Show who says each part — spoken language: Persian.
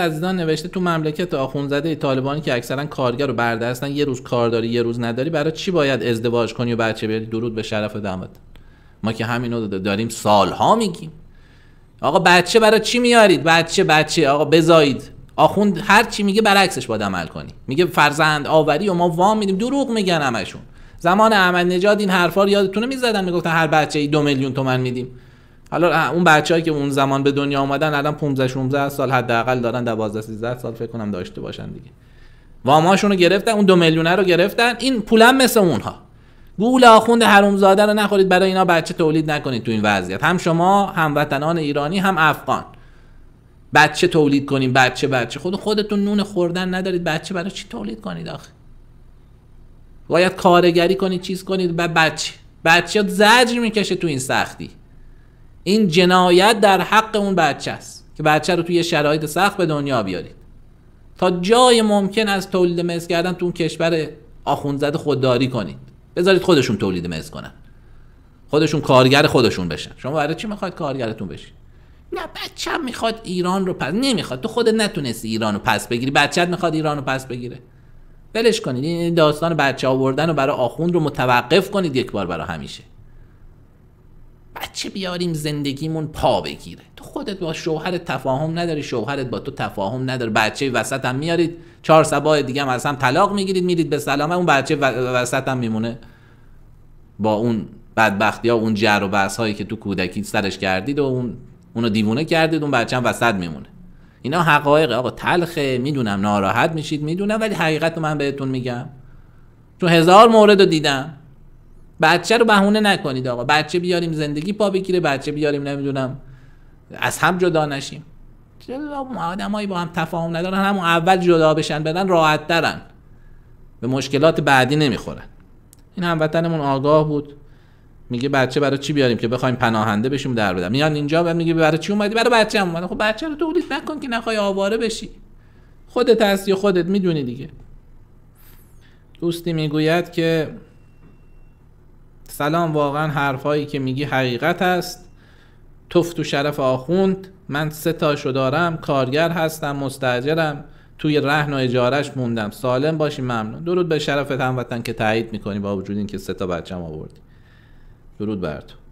Speaker 1: عزیزان نوشته تو مملکت زده طالبانی که اکثرا کارگر و برده هستن یه روز کار داری یه روز نداری برای چی باید ازدواج کنی و بچه بیاری درود به شرف دامت ما که همینو داریم سالها میگیم آقا بچه برای چی میارید بچه بچه آقا بزایید آخوند هر چی میگه برعکسش باید عمل کنی میگه فرزند آوری و ما وام میدیم دروغ میگن همشون زمان احمد نژاد این حرفا رو یادتونه میزدن میگفتن هر بچه ای دو میلیون تومن میدیم حالا اون بچه‌ای که اون زمان به دنیا آمدن الان 15 16 سال حداقل دارن 12 13 سال فکر کنم داشته باشن دیگه واماشون رو گرفتن اون دو میلیونه رو گرفتن این پولم مثل اونها گول آخوند حرومزاده رو نخورید برای اینا بچه تولید نکنید تو این وضعیت هم شما هم وطنان ایرانی هم افغان بچه تولید کنیم بچه بچه خود خودتون نون خوردن ندارید بچه برای چی تولید کنید آخه باید کارگری کنید چیز کنید و بچه بچه زجر میکشه تو این سختی این جنایت در حق اون بچه است که بچه رو توی شرایط سخت به دنیا بیارید تا جای ممکن از تولید مثل کردن تو اون کشور زده خودداری کنید بذارید خودشون تولید مثل کنن خودشون کارگر خودشون بشن شما برای چی میخواید کارگرتون بشین نه هم میخواد ایران رو پس نمیخواد تو خودت نتونستی ایران رو پس بگیری هم میخواد ایران رو پس بگیره ولش کنید این داستان بچه آوردن رو برای آخوند رو متوقف کنید یک بار برای همیشه بچه بیاریم زندگیمون پا بگیره تو خودت با شوهرت تفاهم نداری شوهرت با تو تفاهم نداره بچه وسط هم میارید چهار سباه دیگه هم از طلاق میگیرید میرید به سلام اون بچه وسط هم میمونه با اون بدبختی ها اون جر و بحث هایی که تو کودکی سرش کردید و اون اونو دیوونه کردید اون بچه هم وسط میمونه اینا حقایق آقا تلخه میدونم ناراحت میشید میدونم ولی حقیقت من بهتون میگم تو هزار مورد رو دیدم بچه رو بهونه نکنید آقا بچه بیاریم زندگی پا بگیره بچه بیاریم نمیدونم از هم جدا نشیم آدمایی با هم تفاهم ندارن همون اول جدا بشن بدن راحت درن به مشکلات بعدی نمیخورن این هموطنمون آگاه بود میگه بچه برای چی بیاریم که بخوایم پناهنده بشیم در بدم میان اینجا و میگه برای چی اومدی برای بچه هم خب بچه رو تولید نکن که نخوای آواره بشی خودت هستی خودت میدونی دیگه دوستی میگوید که سلام واقعا حرفایی که میگی حقیقت است توفت و شرف آخوند من سه تاشو دارم کارگر هستم مستجرم توی رهن و اجارش موندم سالم باشی ممنون درود به شرفت هموطن که تایید میکنی با وجود اینکه سه تا بچم آوردی درود بر تو